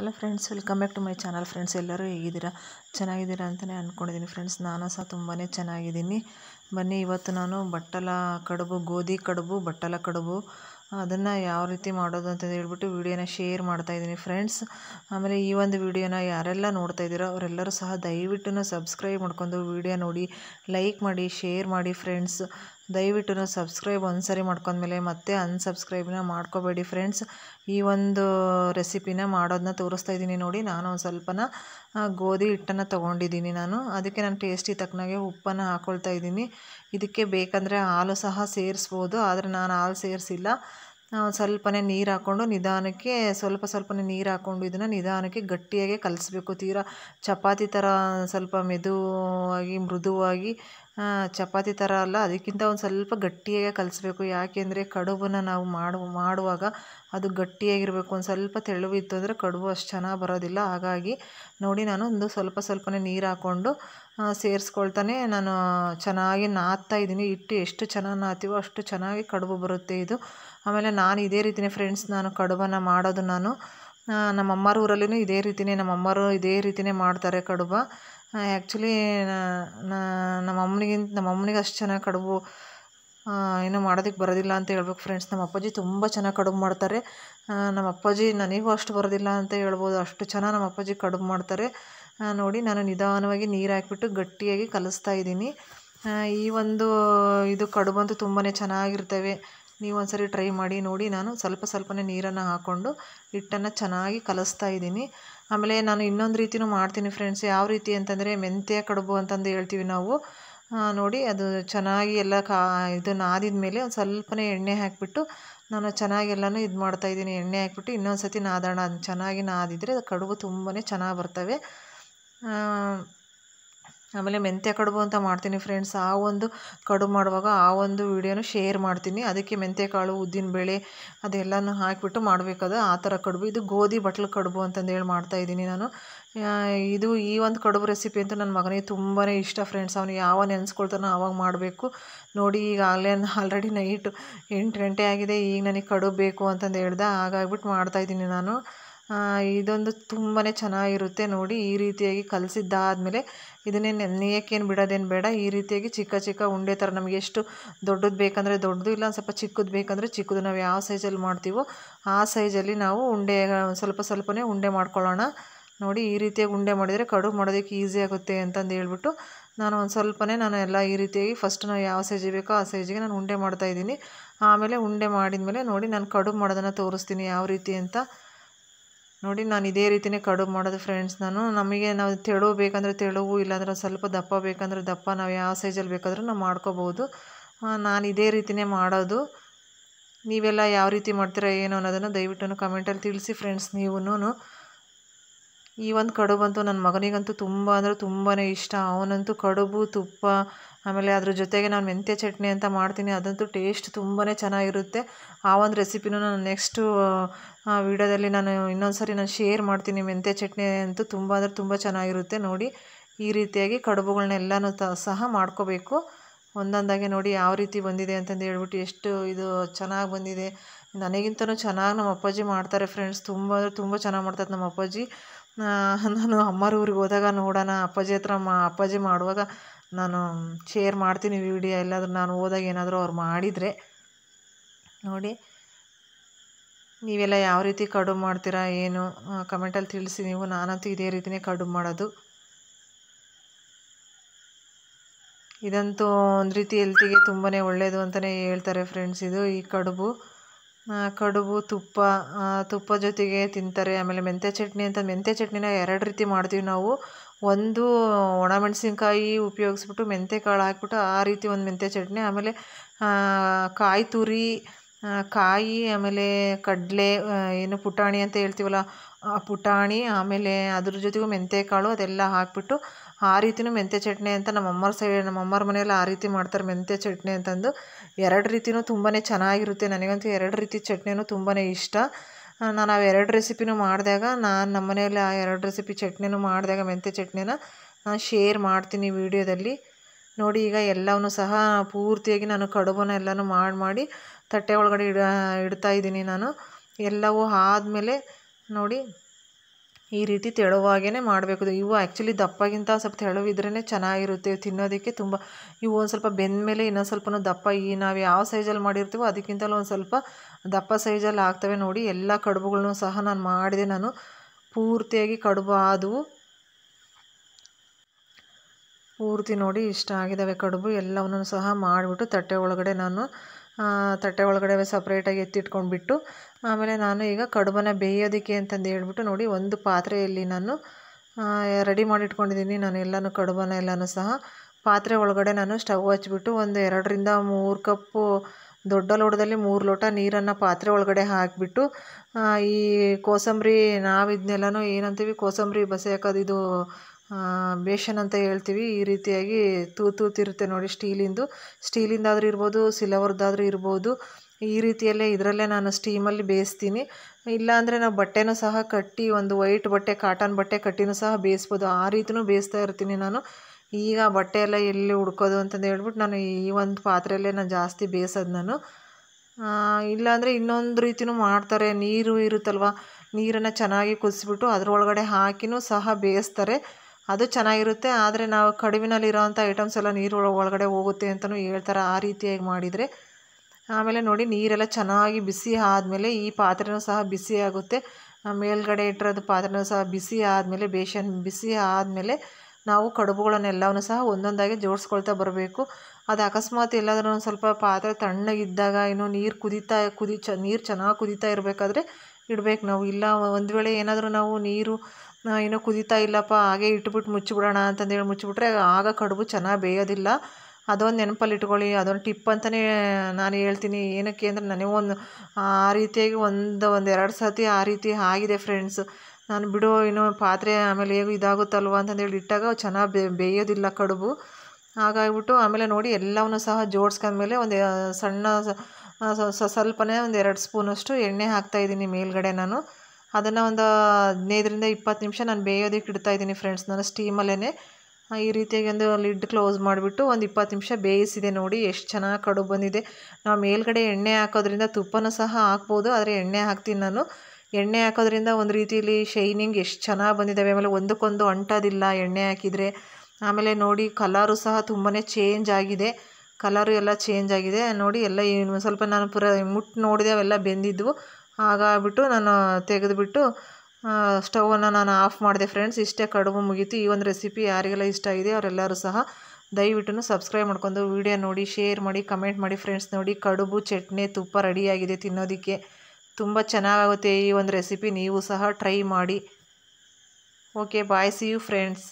hello friends welcome back to my channel friends ಎಲ್ಲರೂ ಹೇಗಿದ್ದೀರಾ ಚೆನ್ನಾಗಿದ್ದೀರಾ ಅಂತಲೇ ಅಂದ್ಕೊಂಡಿದ್ದೀನಿ ಫ್ರೆಂಡ್ಸ್ ನಾನು ಸಹ ತುಂಬಾ ಚೆನ್ನಾಗಿದ್ದೀನಿ ಬನ್ನಿ ಇವತ್ತು ನಾನು ಬಟ್ಟಲ ಕಡುಬು ಗೋಧಿ ಕಡುಬು ಬಟ್ಟಲ ಕಡುಬು ಅದನ್ನು ಯಾವ ರೀತಿ ಮಾಡೋದು ಅಂತ ಹೇಳ್ಬಿಟ್ಟು ವೀಡಿಯೋನ ಶೇರ್ ಮಾಡ್ತಾ ಇದ್ದೀನಿ ಫ್ರೆಂಡ್ಸ್ ಆಮೇಲೆ ಈ ಒಂದು ವಿಡಿಯೋನ ಯಾರೆಲ್ಲ ನೋಡ್ತಾ ಇದ್ದೀರೋ ಅವರೆಲ್ಲರೂ ಸಹ ದಯವಿಟ್ಟು ಸಬ್ಸ್ಕ್ರೈಬ್ ಮಾಡ್ಕೊಂಡು ವೀಡಿಯೋ ನೋಡಿ ಲೈಕ್ ಮಾಡಿ ಶೇರ್ ಮಾಡಿ ಫ್ರೆಂಡ್ಸ್ ದಯವಿಟ್ಟು ಸಬ್ಸ್ಕ್ರೈಬ್ ಒಂದು ಸರಿ ಮಾಡ್ಕೊಂಡ್ಮೇಲೆ ಮತ್ತೆ ಅನ್ಸಬ್ಸ್ಕ್ರೈಬ್ನ ಮಾಡ್ಕೋಬೇಡಿ ಫ್ರೆಂಡ್ಸ್ ಈ ಒಂದು ರೆಸಿಪಿನ ಮಾಡೋದನ್ನ ತೋರಿಸ್ತಾ ಇದ್ದೀನಿ ನೋಡಿ ನಾನು ಒಂದು ಸ್ವಲ್ಪನ ಗೋಧಿ ಹಿಟ್ಟನ್ನು ತೊಗೊಂಡಿದ್ದೀನಿ ನಾನು ಅದಕ್ಕೆ ನಾನು ಟೇಸ್ಟಿ ತಕ್ಕನಾಗೆ ಉಪ್ಪನ್ನು ಹಾಕ್ಕೊಳ್ತಾ ಇದ್ದೀನಿ ಇದಕ್ಕೆ ಬೇಕಂದರೆ ಹಾಲು ಸಹ ಸೇರಿಸ್ಬೋದು ಆದರೆ ನಾನು ಹಾಲು ಸೇರಿಸಿಲ್ಲ ಸ್ವಲ್ಪನೇ ನೀರು ಹಾಕ್ಕೊಂಡು ನಿಧಾನಕ್ಕೆ ಸ್ವಲ್ಪ ಸ್ವಲ್ಪನೇ ನೀರು ಹಾಕ್ಕೊಂಡು ಇದನ್ನು ನಿಧಾನಕ್ಕೆ ಗಟ್ಟಿಯಾಗೆ ಕಲಿಸ್ಬೇಕು ತೀರಾ ಚಪಾತಿ ಥರ ಸ್ವಲ್ಪ ಮೆದುವಾಗಿ ಮೃದುವಾಗಿ ಚಪಾತಿ ಥರ ಅಲ್ಲ ಅದಕ್ಕಿಂತ ಒಂದು ಸ್ವಲ್ಪ ಗಟ್ಟಿಯಾಗೆ ಕಲಿಸ್ಬೇಕು ಯಾಕೆಂದರೆ ಕಡುಬನ್ನು ನಾವು ಮಾಡು ಮಾಡುವಾಗ ಅದು ಗಟ್ಟಿಯಾಗಿರಬೇಕು ಒಂದು ಸ್ವಲ್ಪ ತೆಳುವಿತ್ತು ಅಂದರೆ ಕಡುಬು ಅಷ್ಟು ಚೆನ್ನಾಗಿ ಬರೋದಿಲ್ಲ ಹಾಗಾಗಿ ನೋಡಿ ನಾನು ಒಂದು ಸ್ವಲ್ಪ ಸ್ವಲ್ಪನೇ ನೀರು ಹಾಕ್ಕೊಂಡು ಸೇರಿಸ್ಕೊಳ್ತಾನೆ ನಾನು ಚೆನ್ನಾಗಿ ನಾತ್ತಾ ಇದ್ದೀನಿ ಇಟ್ಟು ಎಷ್ಟು ಚೆನ್ನಾಗಿ ನಾತೀವೋ ಅಷ್ಟು ಚೆನ್ನಾಗಿ ಕಡುಬು ಬರುತ್ತೆ ಇದು ಆಮೇಲೆ ನಾನು ಇದೇ ರೀತಿಯೇ ಫ್ರೆಂಡ್ಸ್ ನಾನು ಕಡುಬನ್ನು ಮಾಡೋದು ನಾನು ನಮ್ಮ ಅಮ್ಮಾರ ಊರಲ್ಲೂ ಇದೇ ರೀತಿಯೇ ನಮ್ಮ ಅಮ್ಮರು ಇದೇ ರೀತಿಯೇ ಮಾಡ್ತಾರೆ ಕಡುಬು ಆ್ಯಕ್ಚುಲಿ ನಮ್ಮ ಅಮ್ಮನಿಗಿಂತ ನಮ್ಮ ಅಮ್ಮನಿಗೆ ಅಷ್ಟು ಚೆನ್ನಾಗಿ ಕಡುಬು ಏನು ಮಾಡೋದಕ್ಕೆ ಬರೋದಿಲ್ಲ ಅಂತ ಹೇಳ್ಬೇಕು ಫ್ರೆಂಡ್ಸ್ ನಮ್ಮ ಅಪ್ಪಾಜಿ ತುಂಬ ಚೆನ್ನಾಗಿ ಕಡುಬು ಮಾಡ್ತಾರೆ ನಮ್ಮ ಅಪ್ಪಾಜಿ ನನಗೂ ಅಷ್ಟು ಬರೋದಿಲ್ಲ ಅಂತ ಹೇಳ್ಬೋದು ಅಷ್ಟು ಚೆನ್ನಾಗಿ ನಮ್ಮ ಅಪ್ಪಾಜಿ ಕಡುಬು ಮಾಡ್ತಾರೆ ನೋಡಿ ನಾನು ನಿಧಾನವಾಗಿ ನೀರು ಹಾಕಿಬಿಟ್ಟು ಗಟ್ಟಿಯಾಗಿ ಕಲಿಸ್ತಾ ಇದ್ದೀನಿ ಈ ಒಂದು ಇದು ಕಡುಬಂತೂ ತುಂಬಾ ಚೆನ್ನಾಗಿರ್ತವೆ ನೀವು ಒಂದ್ಸರಿ ಟ್ರೈ ಮಾಡಿ ನೋಡಿ ನಾನು ಸ್ವಲ್ಪ ಸ್ವಲ್ಪನೇ ನೀರನ್ನು ಹಾಕ್ಕೊಂಡು ಹಿಟ್ಟನ್ನು ಚೆನ್ನಾಗಿ ಕಲಿಸ್ತಾ ಇದ್ದೀನಿ ಆಮೇಲೆ ನಾನು ಇನ್ನೊಂದು ರೀತಿಯೂ ಮಾಡ್ತೀನಿ ಫ್ರೆಂಡ್ಸ್ ಯಾವ ರೀತಿ ಅಂತಂದರೆ ಮೆಂತ್ಯ ಕಡುಬು ಅಂತಂದು ಹೇಳ್ತೀವಿ ನಾವು ನೋಡಿ ಅದು ಚೆನ್ನಾಗಿ ಎಲ್ಲ ಕಾ ಇದನ್ನು ಆದಿದ ಮೇಲೆ ಒಂದು ಸ್ವಲ್ಪನೇ ಎಣ್ಣೆ ಹಾಕಿಬಿಟ್ಟು ನಾನು ಚೆನ್ನಾಗಿ ಎಲ್ಲನೂ ಇದು ಮಾಡ್ತಾಯಿದ್ದೀನಿ ಎಣ್ಣೆ ಹಾಕಿಬಿಟ್ಟು ಇನ್ನೊಂದು ಸತಿ ನಾದೋಣ ಚೆನ್ನಾಗಿ ನಾದಿದರೆ ಕಡುಬು ತುಂಬಾ ಚೆನ್ನಾಗಿ ಬರ್ತವೆ ಆಮೇಲೆ ಮೆಂತ್ಯ ಕಡುಬು ಅಂತ ಮಾಡ್ತೀನಿ ಫ್ರೆಂಡ್ಸ್ ಆ ಒಂದು ಕಡುಬು ಮಾಡುವಾಗ ಆ ಒಂದು ವಿಡಿಯೋನು ಶೇರ್ ಮಾಡ್ತೀನಿ ಅದಕ್ಕೆ ಉದ್ದಿನ ಉದ್ದಿನಬೇಳೆ ಅದೆಲ್ಲನೂ ಹಾಕಿಬಿಟ್ಟು ಮಾಡಬೇಕದು ಆ ಥರ ಕಡುಬು ಇದು ಗೋಧಿ ಬಟ್ಲು ಕಡುಬು ಅಂತಂದೇಳಿ ಮಾಡ್ತಾಯಿದ್ದೀನಿ ನಾನು ಇದು ಈ ಒಂದು ಕಡುಬು ರೆಸಿಪಿ ಅಂತೂ ನನ್ನ ಮಗನಿಗೆ ತುಂಬಾ ಇಷ್ಟ ಫ್ರೆಂಡ್ಸ್ ಅವನು ಯಾವ ನೆನೆಸ್ಕೊಳ್ತಾನೋ ಆವಾಗ ಮಾಡಬೇಕು ನೋಡಿ ಈಗ ಆನ್ಲೈನ್ ಆಲ್ರೆಡಿ ನೈಟ್ ಎಂಟು ಗಂಟೆ ಆಗಿದೆ ಈಗ ನನಗೆ ಕಡುಬು ಬೇಕು ಅಂತಂದು ಹೇಳ್ದೆ ಹಾಗಾಗ್ಬಿಟ್ಟು ಮಾಡ್ತಾಯಿದ್ದೀನಿ ನಾನು ಇದೊಂದು ತುಂಬಾ ಚೆನ್ನಾಗಿರುತ್ತೆ ನೋಡಿ ಈ ರೀತಿಯಾಗಿ ಕಲಸಿದ್ದಾದಮೇಲೆ ಇದನ್ನೇ ನೆನೆಯೋಕ್ಕೇನು ಬಿಡೋದೇನು ಬೇಡ ಈ ರೀತಿಯಾಗಿ ಚಿಕ್ಕ ಚಿಕ್ಕ ಉಂಡೆ ಥರ ನಮಗೆ ಎಷ್ಟು ದೊಡ್ಡದು ಬೇಕಂದರೆ ದೊಡ್ಡದು ಇಲ್ಲ ಸ್ವಲ್ಪ ಚಿಕ್ಕದು ಬೇಕಂದರೆ ಚಿಕ್ಕದು ನಾವು ಯಾವ ಸೈಜಲ್ಲಿ ಮಾಡ್ತೀವೋ ಆ ಸೈಜಲ್ಲಿ ನಾವು ಉಂಡೆ ಸ್ವಲ್ಪ ಸ್ವಲ್ಪನೇ ಉಂಡೆ ಮಾಡ್ಕೊಳ್ಳೋಣ ನೋಡಿ ಈ ರೀತಿಯಾಗಿ ಉಂಡೆ ಮಾಡಿದರೆ ಕಡುಬು ಮಾಡೋದಕ್ಕೆ ಈಸಿ ಆಗುತ್ತೆ ಅಂತಂದು ಹೇಳ್ಬಿಟ್ಟು ನಾನು ಒಂದು ಸ್ವಲ್ಪನೇ ನಾನು ಎಲ್ಲ ಈ ರೀತಿಯಾಗಿ ಫಸ್ಟ್ ನಾವು ಯಾವ ಸೈಜಿಗೆ ಬೇಕೋ ಆ ಸೈಜಿಗೆ ನಾನು ಉಂಡೆ ಮಾಡ್ತಾಯಿದ್ದೀನಿ ಆಮೇಲೆ ಉಂಡೆ ಮಾಡಿದ ಮೇಲೆ ನೋಡಿ ನಾನು ಕಡುಬು ಮಾಡೋದನ್ನು ತೋರಿಸ್ತೀನಿ ಯಾವ ರೀತಿ ಅಂತ ನೋಡಿ ನಾನು ಇದೇ ರೀತಿಯೇ ಕಡುಬು ಮಾಡೋದು ಫ್ರೆಂಡ್ಸ್ ನಾನು ನಮಗೆ ನಾವು ತೆಳು ಬೇಕಂದರೆ ತೆಳುವು ಇಲ್ಲಾಂದ್ರೆ ಸ್ವಲ್ಪ ದಪ್ಪ ಬೇಕಂದ್ರೆ ದಪ್ಪ ನಾವು ಯಾವ ಸೈಜಲ್ಲಿ ಬೇಕಾದರೂ ನಾವು ಮಾಡ್ಕೋಬೋದು ನಾನು ಇದೇ ರೀತಿಯೇ ಮಾಡೋದು ನೀವೆಲ್ಲ ಯಾವ ರೀತಿ ಮಾಡ್ತೀರಾ ಏನು ಅನ್ನೋದನ್ನು ದಯವಿಟ್ಟು ಕಮೆಂಟಲ್ಲಿ ತಿಳಿಸಿ ಫ್ರೆಂಡ್ಸ್ ನೀವು ಈ ಒಂದು ಕಡುಬಂತೂ ನನ್ನ ಮಗನಿಗಂತೂ ತುಂಬ ಅಂದರೆ ತುಂಬಾ ಇಷ್ಟ ಅವನಂತೂ ಕಡುಬು ತುಪ್ಪ ಆಮೇಲೆ ಅದ್ರ ಜೊತೆಗೆ ನಾನು ಮೆಂತ್ಯ ಚಟ್ನಿ ಅಂತ ಮಾಡ್ತೀನಿ ಅದಂತೂ ಟೇಸ್ಟ್ ತುಂಬಾ ಚೆನ್ನಾಗಿರುತ್ತೆ ಆ ಒಂದು ರೆಸಿಪಿನೂ ನಾನು ನೆಕ್ಸ್ಟು ವಿಡಿಯೋದಲ್ಲಿ ನಾನು ಇನ್ನೊಂದು ಸಾರಿ ನಾನು ಶೇರ್ ಮಾಡ್ತೀನಿ ಮೆಂತ್ಯ ಚಟ್ನಿ ಅಂತೂ ತುಂಬ ಅಂದರೆ ತುಂಬ ಚೆನ್ನಾಗಿರುತ್ತೆ ನೋಡಿ ಈ ರೀತಿಯಾಗಿ ಕಡುಬುಗಳನ್ನೆಲ್ಲನೂ ತ ಸಹ ಮಾಡ್ಕೋಬೇಕು ಒಂದೊಂದಾಗೆ ನೋಡಿ ಯಾವ ರೀತಿ ಬಂದಿದೆ ಅಂತಂದು ಹೇಳ್ಬಿಟ್ಟು ಎಷ್ಟು ಇದು ಚೆನ್ನಾಗಿ ಬಂದಿದೆ ನನಗಿಂತನೂ ಚೆನ್ನಾಗಿ ನಮ್ಮ ಅಪ್ಪಾಜಿ ಮಾಡ್ತಾರೆ ಫ್ರೆಂಡ್ಸ್ ತುಂಬ ಅಂದರೆ ತುಂಬ ಚೆನ್ನಾಗಿ ಮಾಡ್ತಾರೆ ನಮ್ಮ ಅಪ್ಪಾಜಿ ನಾನು ಅಮ್ಮರ ಊರಿಗೆ ಹೋದಾಗ ನೋಡೋಣ ಅಪ್ಪಾಜಿ ಹತ್ರ ಮಾ ಅಪ್ಪಾಜಿ ಮಾಡುವಾಗ ನಾನು ಶೇರ್ ಮಾಡ್ತೀನಿ ವಿಡಿಯೋ ಎಲ್ಲಾದರೂ ನಾನು ಹೋದಾಗ ಏನಾದರೂ ಅವ್ರು ಮಾಡಿದರೆ ನೋಡಿ ನೀವೆಲ್ಲ ಯಾವ ರೀತಿ ಕಡುಬು ಮಾಡ್ತೀರಾ ಏನು ಕಮೆಂಟಲ್ಲಿ ತಿಳಿಸಿ ನೀವು ನಾನಂತೂ ಇದೇ ರೀತಿಯೇ ಕಡುಬು ಮಾಡೋದು ಇದಂತೂ ಒಂದು ರೀತಿ ಹೆಲ್ತಿಗೆ ತುಂಬಾ ಒಳ್ಳೆಯದು ಅಂತಲೇ ಹೇಳ್ತಾರೆ ಫ್ರೆಂಡ್ಸ್ ಇದು ಈ ಕಡುಬು ಕಡುಬು ತುಪ್ಪ ತುಪ್ಪ ಜೊತೆಗೆ ತಿಂತಾರೆ ಆಮೇಲೆ ಮೆಂತ್ಯ ಚಟ್ನಿ ಅಂತ ಮೆಂತ್ಯ ಚಟ್ನಿನ ಎರಡು ರೀತಿ ಮಾಡ್ತೀವಿ ನಾವು ಒಂದು ಒಣ ಮೆಣಸಿನಕಾಯಿ ಉಪಯೋಗಿಸ್ಬಿಟ್ಟು ಮೆಂತ್ಯ ಕಾಳು ಹಾಕ್ಬಿಟ್ಟು ಆ ರೀತಿ ಒಂದು ಮೆಂತ್ಯ ಚಟ್ನಿ ಆಮೇಲೆ ಕಾಯಿ ತುರಿ ಕಾಯಿ ಆಮೇಲೆ ಕಡಲೆ ಏನು ಪುಟಾಣಿ ಅಂತ ಹೇಳ್ತೀವಲ್ಲ ಆ ಪುಟಾಣಿ ಆಮೇಲೆ ಅದ್ರ ಜೊತೆಗೂ ಮೆಂತ್ಯ ಕಾಳು ಅದೆಲ್ಲ ಹಾಕಿಬಿಟ್ಟು ಆ ರೀತಿಯೂ ಮೆಂತ್ಯ ಚಟ್ನಿ ಅಂತ ನಮ್ಮಮ್ಮರ ಸೈಡ್ ನಮ್ಮಮ್ಮರ ಮನೆಯಲ್ಲಿ ಆ ರೀತಿ ಮಾಡ್ತಾರೆ ಮೆಂತ್ಯ ಚಟ್ನಿ ಅಂತಂದು ಎರಡು ರೀತಿಯೂ ತುಂಬಾ ಚೆನ್ನಾಗಿರುತ್ತೆ ನನಗಂತೂ ಎರಡು ರೀತಿ ಚಟ್ನಿನೂ ತುಂಬಾ ಇಷ್ಟ ನಾನು ಆ ಎರಡು ರೆಸಿಪಿನೂ ಮಾಡಿದಾಗ ನಾನು ನಮ್ಮ ಮನೆಯಲ್ಲಿ ಆ ಎರಡು ರೆಸಿಪಿ ಚಟ್ನಿನೂ ಮಾಡಿದಾಗ ಮೆಂತ್ಯ ಚಟ್ನಿನ ನಾನು ಶೇರ್ ಮಾಡ್ತೀನಿ ವಿಡಿಯೋದಲ್ಲಿ ನೋಡಿ ಈಗ ಎಲ್ಲವೂ ಸಹ ಪೂರ್ತಿಯಾಗಿ ನಾನು ಕಡುಬನ್ನು ಎಲ್ಲನೂ ಮಾಡಿ ಮಾಡಿ ತಟ್ಟೆ ಒಳಗಡೆ ಇಡ ಇಡ್ತಾಯಿದ್ದೀನಿ ನಾನು ಎಲ್ಲವೂ ಆದಮೇಲೆ ನೋಡಿ ಈ ರೀತಿ ತೆಳುವಾಗೇ ಮಾಡಬೇಕು ಇವು ಆ್ಯಕ್ಚುಲಿ ದಪ್ಪಗಿಂತ ಸ್ವಲ್ಪ ತೆಳುವಿದ್ರೇ ಚೆನ್ನಾಗಿರುತ್ತೆ ತಿನ್ನೋದಕ್ಕೆ ತುಂಬ ಇವು ಒಂದು ಸ್ವಲ್ಪ ಬೆಂದ ಮೇಲೆ ಇನ್ನೊಂದು ಸ್ವಲ್ಪ ದಪ್ಪ ಈ ನಾವು ಯಾವ ಸೈಜಲ್ಲಿ ಮಾಡಿರ್ತೀವೋ ಅದಕ್ಕಿಂತಲೂ ಒಂದು ಸ್ವಲ್ಪ ದಪ್ಪ ಸೈಜಲ್ಲಿ ಆಗ್ತವೆ ನೋಡಿ ಎಲ್ಲ ಕಡುಬುಗಳನ್ನೂ ಸಹ ನಾನು ಮಾಡಿದೆ ನಾನು ಪೂರ್ತಿಯಾಗಿ ಕಡುಬು ಆದವು ಪೂರ್ತಿ ನೋಡಿ ಇಷ್ಟ ಆಗಿದ್ದಾವೆ ಕಡುಬು ಎಲ್ಲವನ್ನೂ ಸಹ ಮಾಡಿಬಿಟ್ಟು ತಟ್ಟೆ ಒಳಗಡೆ ನಾನು ತಟ್ಟೆ ಒಳಗಡೆ ಸಪ್ರೇಟಾಗಿ ಎತ್ತಿಟ್ಕೊಂಡ್ಬಿಟ್ಟು ಆಮೇಲೆ ನಾನು ಈಗ ಕಡುಬನ್ನ ಬೇಯೋದಕ್ಕೆ ಅಂತಂದು ಹೇಳ್ಬಿಟ್ಟು ನೋಡಿ ಒಂದು ಪಾತ್ರೆಯಲ್ಲಿ ನಾನು ರೆಡಿ ಮಾಡಿಟ್ಕೊಂಡಿದ್ದೀನಿ ನಾನು ಎಲ್ಲನೂ ಕಡುಬನ ಎಲ್ಲನೂ ಸಹ ಪಾತ್ರೆ ಒಳಗಡೆ ನಾನು ಸ್ಟವ್ ಹಚ್ಚಿಬಿಟ್ಟು ಒಂದು ಎರಡರಿಂದ ಮೂರು ಕಪ್ಪು ದೊಡ್ಡ ಲೋಟದಲ್ಲಿ ಮೂರು ಲೋಟ ನೀರನ್ನು ಪಾತ್ರೆ ಒಳಗಡೆ ಹಾಕಿಬಿಟ್ಟು ಈ ಕೋಸಂಬರಿ ನಾವು ಇದನ್ನೆಲ್ಲನೂ ಏನಂತೀವಿ ಕೋಸಂಬರಿ ಬಸೆಯಾಕೋದು ಇದು ಬೇಷನ್ ಅಂತ ಹೇಳ್ತೀವಿ ಈ ರೀತಿಯಾಗಿ ತೂತಿರುತ್ತೆ ನೋಡಿ ಸ್ಟೀಲಿಂದು ಸ್ಟೀಲಿಂದಾದರೂ ಇರ್ಬೋದು ಸಿಲವರ್ದಾದ್ರೂ ಇರ್ಬೋದು ಈ ರೀತಿಯಲ್ಲೇ ಇದರಲ್ಲೇ ನಾನು ಸ್ಟೀಮಲ್ಲಿ ಬೇಯಿಸ್ತೀನಿ ಇಲ್ಲಾಂದರೆ ನಾವು ಬಟ್ಟೆನೂ ಸಹ ಕಟ್ಟಿ ಒಂದು ವೈಟ್ ಬಟ್ಟೆ ಕಾಟನ್ ಬಟ್ಟೆ ಕಟ್ಟಿನೂ ಸಹ ಬೇಯಿಸ್ಬೋದು ಆ ರೀತಿಯೂ ಬೇಯಿಸ್ತಾ ಇರ್ತೀನಿ ನಾನು ಈಗ ಬಟ್ಟೆ ಎಲ್ಲ ಎಲ್ಲಿ ಹುಡ್ಕೋದು ಅಂತಂದು ಹೇಳ್ಬಿಟ್ಟು ನಾನು ಈ ಒಂದು ಪಾತ್ರೆಯಲ್ಲೇ ನಾನು ಜಾಸ್ತಿ ಬೇಯಿಸೋದು ನಾನು ಇಲ್ಲಾಂದರೆ ಇನ್ನೊಂದು ರೀತಿಯೂ ಮಾಡ್ತಾರೆ ನೀರು ಇರುತ್ತಲ್ವ ನೀರನ್ನು ಚೆನ್ನಾಗಿ ಕುದಿಸ್ಬಿಟ್ಟು ಅದರೊಳಗಡೆ ಹಾಕಿನೂ ಸಹ ಬೇಯಿಸ್ತಾರೆ ಅದು ಚೆನ್ನಾಗಿರುತ್ತೆ ಆದರೆ ನಾವು ಕಡುವಿನಲ್ಲಿರೋವಂಥ ಐಟಮ್ಸ್ ಎಲ್ಲ ನೀರು ಒಳಗಡೆ ಹೋಗುತ್ತೆ ಅಂತಲೂ ಹೇಳ್ತಾರೆ ಆ ರೀತಿಯಾಗಿ ಮಾಡಿದರೆ ಆಮೇಲೆ ನೋಡಿ ನೀರೆಲ್ಲ ಚೆನ್ನಾಗಿ ಬಿಸಿ ಆದಮೇಲೆ ಈ ಪಾತ್ರೆನೂ ಸಹ ಬಿಸಿ ಆಗುತ್ತೆ ಮೇಲ್ಗಡೆ ಇಟ್ಟಿರೋದು ಪಾತ್ರೆನೂ ಸಹ ಬಿಸಿ ಆದಮೇಲೆ ಬೇಷನ್ ಬಿಸಿ ಆದಮೇಲೆ ನಾವು ಕಡುಬುಗಳನ್ನೆಲ್ಲವೂ ಸಹ ಒಂದೊಂದಾಗಿ ಜೋಡಿಸ್ಕೊಳ್ತಾ ಬರಬೇಕು ಅದು ಅಕಸ್ಮಾತ್ ಎಲ್ಲಾದರೂ ಒಂದು ಸ್ವಲ್ಪ ಪಾತ್ರೆ ತಣ್ಣಗಿದ್ದಾಗ ಇನ್ನೂ ನೀರು ಕುದೀತಾ ಕುದಿ ಚ ನೀರು ಚೆನ್ನಾಗಿ ಕುದೀತಾ ಇರಬೇಕಾದ್ರೆ ಇಡಬೇಕು ನಾವು ಇಲ್ಲ ಒಂದು ವೇಳೆ ಏನಾದರೂ ನಾವು ನೀರು ಇನ್ನೂ ಕುದೀತಾ ಇಲ್ಲಪ್ಪ ಹಾಗೆ ಇಟ್ಬಿಟ್ಟು ಮುಚ್ಚಿಬಿಡೋಣ ಅಂತಂದೇಳಿ ಮುಚ್ಚಿಬಿಟ್ರೆ ಆಗ ಕಡುಬು ಚೆನ್ನಾಗಿ ಬೇಯೋದಿಲ್ಲ ಅದೊಂದು ನೆನಪಲ್ಲಿ ಇಟ್ಕೊಳ್ಳಿ ಅದೊಂದು ಟಿಪ್ ಅಂತಲೇ ನಾನು ಹೇಳ್ತೀನಿ ಏನಕ್ಕೆ ಅಂದರೆ ನನಗೆ ಒಂದು ಆ ರೀತಿಯಾಗಿ ಒಂದು ಒಂದು ಎರಡು ಸರ್ತಿ ಆ ರೀತಿ ಆಗಿದೆ ಫ್ರೆಂಡ್ಸ್ ನಾನು ಬಿಡು ಏನೋ ಪಾತ್ರೆ ಆಮೇಲೆ ಹೇಗೂ ಇದಾಗುತ್ತಲ್ವ ಅಂತಂದೇಳಿ ಇಟ್ಟಾಗ ಚೆನ್ನಾಗಿ ಬೇಯೋದಿಲ್ಲ ಕಡುಬು ಹಾಗಾಗಿಬಿಟ್ಟು ಆಮೇಲೆ ನೋಡಿ ಎಲ್ಲವನ್ನು ಸಹ ಜೋಡಿಸ್ಕೊಂಡ್ಮೇಲೆ ಒಂದು ಸಣ್ಣ ಸ್ವಲ್ಪನೇ ಒಂದು ಎರಡು ಸ್ಪೂನಷ್ಟು ಎಣ್ಣೆ ಹಾಕ್ತಾಯಿದ್ದೀನಿ ಮೇಲ್ಗಡೆ ನಾನು ಅದನ್ನು ಒಂದು ಹದಿನೈದರಿಂದ ಇಪ್ಪತ್ತು ನಿಮಿಷ ನಾನು ಬೇಯೋದಕ್ಕೆ ಇದ್ದೀನಿ ಫ್ರೆಂಡ್ಸ್ ನಾನು ಸ್ಟೀಮಲ್ಲೇ ಈ ರೀತಿಯಾಗಿ ಒಂದು ಲಿಡ್ ಕ್ಲೋಸ್ ಮಾಡಿಬಿಟ್ಟು ಒಂದು ಇಪ್ಪತ್ತು ನಿಮಿಷ ಬೇಯಿಸಿದೆ ನೋಡಿ ಎಷ್ಟು ಚೆನ್ನಾಗಿ ಕಡು ಬಂದಿದೆ ನಾವು ಮೇಲ್ಗಡೆ ಎಣ್ಣೆ ಹಾಕೋದ್ರಿಂದ ತುಪ್ಪನೂ ಸಹ ಹಾಕ್ಬೋದು ಆದರೆ ಎಣ್ಣೆ ಹಾಕ್ತೀನಿ ನಾನು ಎಣ್ಣೆ ಹಾಕೋದ್ರಿಂದ ಒಂದು ರೀತಿಯಲ್ಲಿ ಶೈನಿಂಗ್ ಎಷ್ಟು ಚೆನ್ನಾಗಿ ಬಂದಿದ್ದಾವೆ ಆಮೇಲೆ ಒಂದಕ್ಕೊಂದು ಅಂಟೋದಿಲ್ಲ ಎಣ್ಣೆ ಹಾಕಿದರೆ ಆಮೇಲೆ ನೋಡಿ ಕಲರು ಸಹ ತುಂಬಾ ಚೇಂಜ್ ಆಗಿದೆ ಕಲರು ಎಲ್ಲ ಚೇಂಜ್ ಆಗಿದೆ ನೋಡಿ ಎಲ್ಲ ಸ್ವಲ್ಪ ನಾನು ಪುರ ಮುಟ್ಟು ನೋಡಿದೆ ಅವೆಲ್ಲ ಬೆಂದಿದ್ವು ಹಾಗಾಗಿಬಿಟ್ಟು ನಾನು ತೆಗೆದುಬಿಟ್ಟು ಸ್ಟವನ್ನು ನಾನು ಆಫ್ ಮಾಡಿದೆ ಫ್ರೆಂಡ್ಸ್ ಇಷ್ಟೇ ಕಡುಬು ಮುಗೀತು ಈ ಒಂದು ರೆಸಿಪಿ ಯಾರಿಗೆಲ್ಲ ಇಷ್ಟ ಆಗಿದೆ ಅವರೆಲ್ಲರೂ ಸಹ ದಯವಿಟ್ಟು ಸಬ್ಸ್ಕ್ರೈಬ್ ಮಾಡ್ಕೊಂಡು ವೀಡಿಯೋ ನೋಡಿ ಶೇರ್ ಮಾಡಿ ಕಮೆಂಟ್ ಮಾಡಿ ಫ್ರೆಂಡ್ಸ್ ನೋಡಿ ಕಡುಬು ಚಟ್ನಿ ತುಪ್ಪ ರೆಡಿಯಾಗಿದೆ ತಿನ್ನೋದಕ್ಕೆ ತುಂಬ ಚೆನ್ನಾಗುತ್ತೆ ಈ ಒಂದು ರೆಸಿಪಿ ನೀವು ಸಹ ಟ್ರೈ ಮಾಡಿ okay bye see you friends